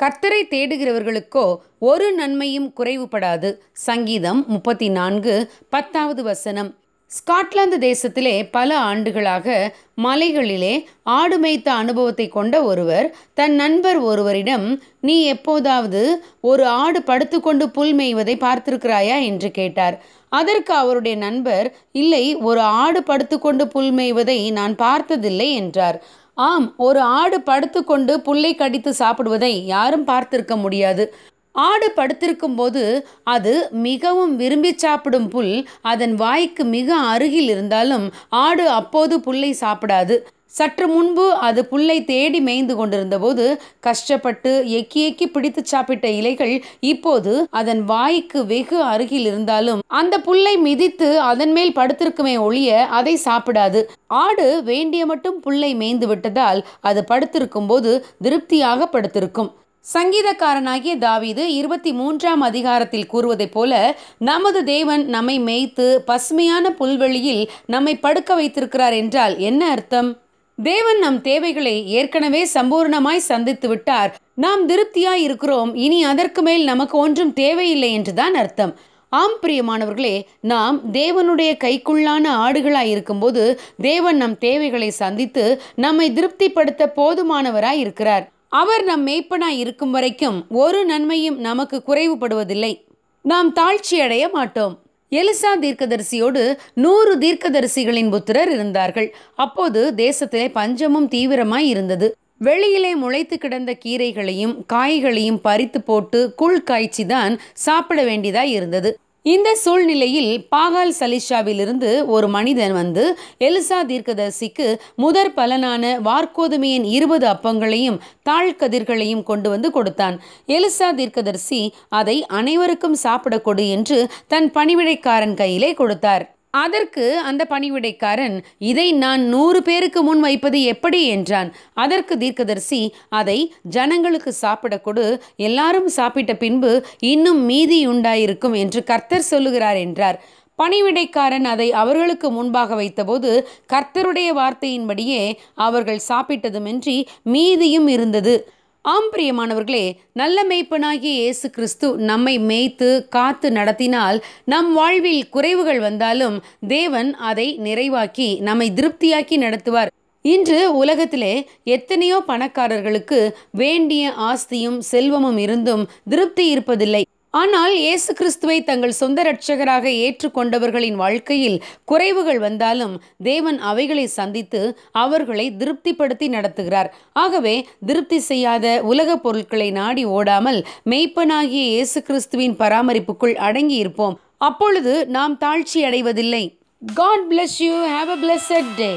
கர்த்தரை தேடுகிறவர்களுக்கோ ஒரு நன்மையும் குறைவுபடாது சங்கீதம் முப்பத்தி நான்கு பத்தாவது வசனம் ஸ்காட்லாந்து தேசத்திலே பல ஆண்டுகளாக மலைகளிலே ஆடு மேய்த்த அனுபவத்தை கொண்ட ஒருவர் தன் நண்பர் ஒருவரிடம் நீ எப்போதாவது ஒரு ஆடு படுத்துக்கொண்டு புல் மேய்வதை பார்த்திருக்கிறாயா என்று கேட்டார் அதற்கு அவருடைய நண்பர் இல்லை ஒரு ஆடு படுத்துக்கொண்டு புல் மேய்வதை நான் பார்த்ததில்லை என்றார் ஆம் ஒரு ஆடு படுத்துக்கொண்டு புல்லை கடித்து சாப்பிடுவதை யாரும் பார்த்திருக்க முடியாது ஆடு படுத்திருக்கும் போது அது மிகவும் விரும்பி சாப்பிடும் புல் அதன் வாய்க்கு மிக அருகில் இருந்தாலும் ஆடு அப்போது புல்லை சாப்பிடாது சற்று முன்பு அது புல்லை தேடி மேய்ந்து கொண்டிருந்தபோது கஷ்டப்பட்டு எக்கி எக்கி பிடித்து சாப்பிட்ட இலைகள் இப்போது அதன் வாய்க்கு வெகு அருகில் இருந்தாலும் அந்த புல்லை மிதித்து அதன் மேல் படுத்திருக்குமே ஒழிய அதை சாப்பிடாது ஆடு வேண்டிய மட்டும் புல்லை மேய்ந்து விட்டதால் அது படுத்திருக்கும் போது திருப்தியாக படுத்திருக்கும் சங்கீதக்காரனாகிய தாவீது இருபத்தி மூன்றாம் அதிகாரத்தில் கூறுவதைப் போல நமது தேவன் நம்மை மேய்த்து பசுமையான புல்வெளியில் நம்மை படுக்க வைத்திருக்கிறார் என்றால் என்ன அர்த்தம் தேவன் நம் தேவைகளை ஏற்கனவே சம்பூர்ணமாய் சந்தித்து விட்டார் நாம் திருப்தியாய் இருக்கிறோம் இனி அதற்கு மேல் நமக்கு ஒன்றும் தேவையில்லை என்றுதான் அர்த்தம் ஆம் பிரியமானவர்களே நாம் தேவனுடைய கைக்குள்ளான ஆடுகளாய் இருக்கும்போது தேவன் நம் தேவைகளை சந்தித்து நம்மை திருப்திப்படுத்த போதுமானவராய் இருக்கிறார் அவர் நம் மேய்ப்பனாய் இருக்கும் வரைக்கும் ஒரு நன்மையும் நமக்கு குறைவுபடுவதில்லை நாம் தாழ்ச்சியடைய மாட்டோம் எலிசா தீர்க்கதரிசியோடு நூறு தீர்க்கதரிசிகளின் புத்திரர் இருந்தார்கள் அப்போது தேசத்திலே பஞ்சமும் தீவிரமாய் இருந்தது வெளியிலே முளைத்து கிடந்த கீரைகளையும் காய்களையும் பறித்து போட்டு குள் காய்ச்சி தான் சாப்பிட வேண்டியதாய் இருந்தது இந்த சூழ்நிலையில் பாகால் சலிஷாவிலிருந்து ஒரு மனிதன் வந்து எலிசா தீர்க்கதரிசிக்கு முதற் பலனான வார்கோதுமையின் இருபது அப்பங்களையும் தாழ்கதிர்களையும் கொண்டு வந்து கொடுத்தான் எலிசா தீர்க்கதரிசி அதை அனைவருக்கும் சாப்பிடக்கூடும் என்று தன் பணிவிடைக்காரன் கையிலே கொடுத்தார் அதற்கு அந்த பணிவிடைக்காரன் இதை நான் நூறு பேருக்கு முன் வைப்பது எப்படி என்றான் அதற்கு தீர்க்கதரிசி அதை ஜனங்களுக்கு சாப்பிட கொடு எல்லாரும் சாப்பிட்ட பின்பு இன்னும் மீதி உண்டாயிருக்கும் என்று கர்த்தர் சொல்லுகிறார் என்றார் பணிவிடைக்காரன் அதை அவர்களுக்கு முன்பாக வைத்தபோது கர்த்தருடைய வார்த்தையின்படியே அவர்கள் சாப்பிட்டதுமின்றி மீதியும் இருந்தது ஆம் பிரியமானவர்களே நல்ல மெய்ப்பனாகிய இயேசு கிறிஸ்து நம்மை மேய்த்து காத்து நடத்தினால் நம் வாழ்வில் குறைவுகள் வந்தாலும் தேவன் அதை நிறைவாக்கி நம்மை திருப்தியாக்கி நடத்துவார் இன்று உலகத்திலே எத்தனையோ பணக்காரர்களுக்கு வேண்டிய ஆஸ்தியும் செல்வமும் இருந்தும் திருப்தி இருப்பதில்லை ஆனால் இயேசு கிறிஸ்துவை தங்கள் சொந்த இரட்சகராக ஏற்றுக்கொண்டவர்களின் வாழ்க்கையில் குறைவுகள் வந்தாலும் தேவன் அவைகளை சந்தித்து அவர்களை திருப்திப்படுத்தி நடத்துகிறார் ஆகவே திருப்தி செய்யாத உலக பொருட்களை நாடி ஓடாமல் மெய்ப்பனாகிய இயேசு கிறிஸ்துவின் பராமரிப்புக்குள் அடங்கியிருப்போம் அப்பொழுது நாம் தாழ்ச்சி அடைவதில்லை God bless you have a blessed day